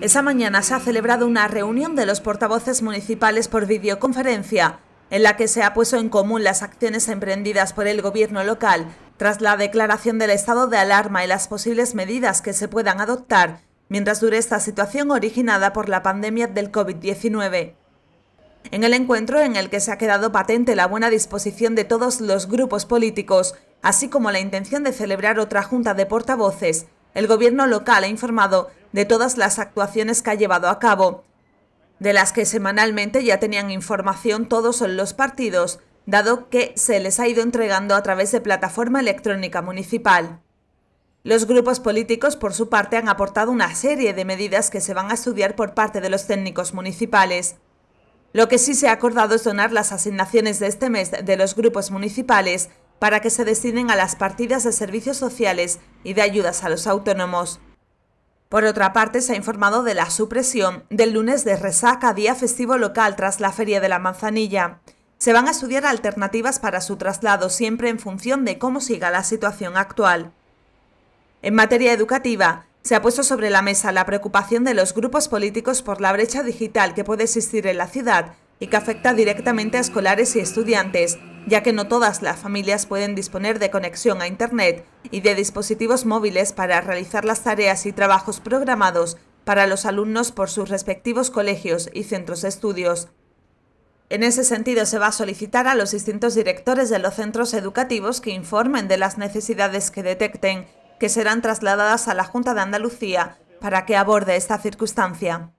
Esa mañana se ha celebrado una reunión de los portavoces municipales por videoconferencia, en la que se ha puesto en común las acciones emprendidas por el gobierno local tras la declaración del estado de alarma y las posibles medidas que se puedan adoptar mientras dure esta situación originada por la pandemia del COVID-19. En el encuentro en el que se ha quedado patente la buena disposición de todos los grupos políticos, así como la intención de celebrar otra junta de portavoces, el gobierno local ha informado de todas las actuaciones que ha llevado a cabo, de las que semanalmente ya tenían información todos los partidos, dado que se les ha ido entregando a través de plataforma electrónica municipal. Los grupos políticos, por su parte, han aportado una serie de medidas que se van a estudiar por parte de los técnicos municipales. Lo que sí se ha acordado es donar las asignaciones de este mes de los grupos municipales para que se destinen a las partidas de servicios sociales y de ayudas a los autónomos. Por otra parte, se ha informado de la supresión del lunes de resaca día festivo local tras la Feria de la Manzanilla. Se van a estudiar alternativas para su traslado siempre en función de cómo siga la situación actual. En materia educativa, se ha puesto sobre la mesa la preocupación de los grupos políticos por la brecha digital que puede existir en la ciudad y que afecta directamente a escolares y estudiantes, ya que no todas las familias pueden disponer de conexión a Internet y de dispositivos móviles para realizar las tareas y trabajos programados para los alumnos por sus respectivos colegios y centros de estudios. En ese sentido, se va a solicitar a los distintos directores de los centros educativos que informen de las necesidades que detecten, que serán trasladadas a la Junta de Andalucía para que aborde esta circunstancia.